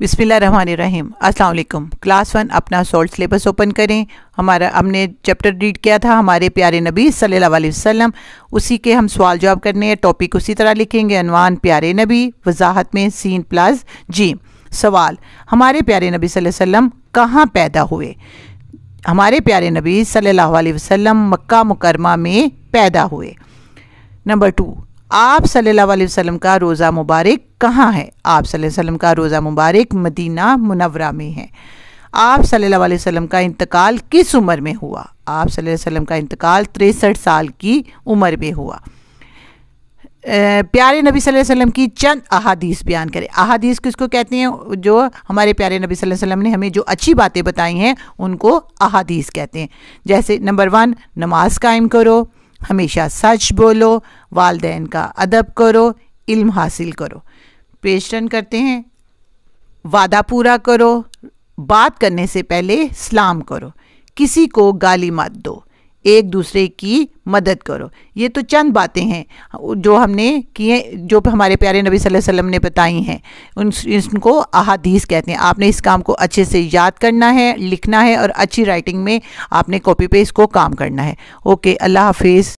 बिसमीम अस्सलाम class one अपना सोल्ट सिलेबस ओपन करें हमारा हमने चैप्टर रीड किया था हमारे प्यारे नबी सल्लल्लाहु अलैहि वसल्लम उसी के हम सवाल जवाब करने हैं टॉपिक उसी तरह लिखेंगे अनवान प्यारे नबी वजाहत में सीन प्लस जी सवाल हमारे प्यारे नबी सल्लल्लाहु अलैहि वसल्लम कहाँ पैदा हुए हमारे प्यारे नबी सल्लल्लाहु अलैहि वसल्लम मक्का मुकरमा में पैदा हुए नंबर टू आप सल्लल्लाहु अलैहि वसल्लम का रोज़ा मुबारक कहाँ है आप सल्लल्लाहु अलैहि वसल्लम का रोज़ा मुबारक मदीना मुनवरा में है आप सल्लल्लाहु अलैहि वसल्लम का इंतकाल किस उम्र में हुआ आप सल्लल्लाहु अलैहि वसल्लम का इंतकाल तिरसठ साल की उम्र में हुआ प्यारे नबी सल्लल्लाहु अलैहि वसल्लम की चंद अहादीस बयान करें अहादीस किसको कहते हैं जो हमारे प्यारे नबी सल्लल्लाहु अलैहि वसल्लम ने हमें जो अच्छी बातें बताई हैं उनको अहादीस कहते हैं जैसे नंबर वन नमाज कायम करो हमेशा सच बोलो वालदेन का अदब करो इल्म हासिल करो पेश रन करते हैं वादा पूरा करो बात करने से पहले सलाम करो किसी को गाली मत दो एक दूसरे की मदद करो ये तो चंद बातें हैं जो हमने किए जो हमारे प्यारे नबी सल्लल्लाहु अलैहि वसल्लम ने बताई हैं उन इनको अहादीस कहते हैं आपने इस काम को अच्छे से याद करना है लिखना है और अच्छी राइटिंग में आपने कॉपी पे इसको काम करना है ओके अल्लाह हाफिज़